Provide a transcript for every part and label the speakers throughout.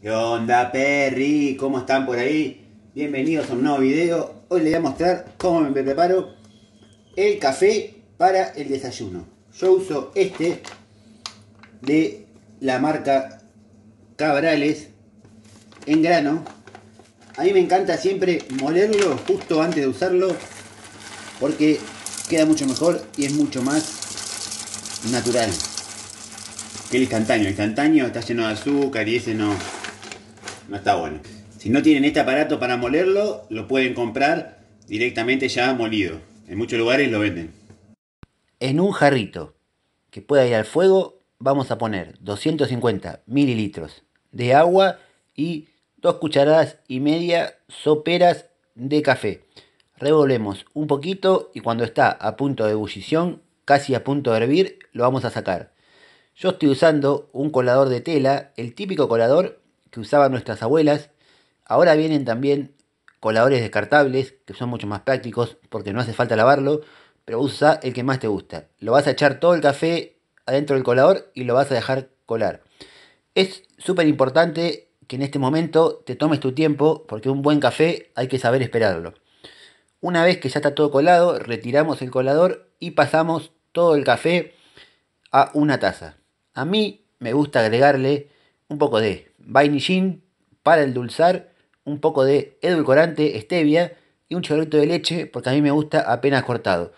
Speaker 1: ¿Qué onda, Perry? ¿Cómo están por ahí? Bienvenidos a un nuevo video. Hoy les voy a mostrar cómo me preparo el café para el desayuno. Yo uso este de la marca Cabrales en grano. A mí me encanta siempre molerlo
Speaker 2: justo antes de usarlo porque queda mucho mejor y es mucho más natural que el instantáneo. El instantáneo está lleno de azúcar y ese no, no está bueno. Si no tienen este aparato para molerlo, lo pueden comprar directamente ya molido. En muchos lugares lo venden.
Speaker 1: En un jarrito que pueda ir al fuego, vamos a poner 250 mililitros de agua y dos cucharadas y media soperas de café. Revolvemos un poquito y cuando está a punto de ebullición, casi a punto de hervir, lo vamos a sacar. Yo estoy usando un colador de tela, el típico colador que usaban nuestras abuelas. Ahora vienen también coladores descartables, que son mucho más prácticos porque no hace falta lavarlo, pero usa el que más te gusta. Lo vas a echar todo el café adentro del colador y lo vas a dejar colar. Es súper importante que en este momento te tomes tu tiempo porque un buen café hay que saber esperarlo. Una vez que ya está todo colado, retiramos el colador y pasamos todo el café a una taza. A mí me gusta agregarle un poco de vainillín para endulzar, un poco de edulcorante, stevia y un chorrito de leche porque a mí me gusta apenas cortado.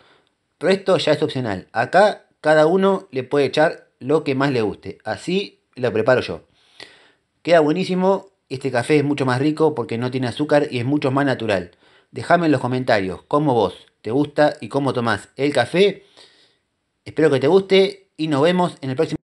Speaker 1: Pero ya es opcional. Acá cada uno le puede echar lo que más le guste. Así lo preparo yo. Queda buenísimo. Este café es mucho más rico porque no tiene azúcar y es mucho más natural. Déjame en los comentarios cómo vos te gusta y cómo tomás el café. Espero que te guste y nos vemos en el próximo.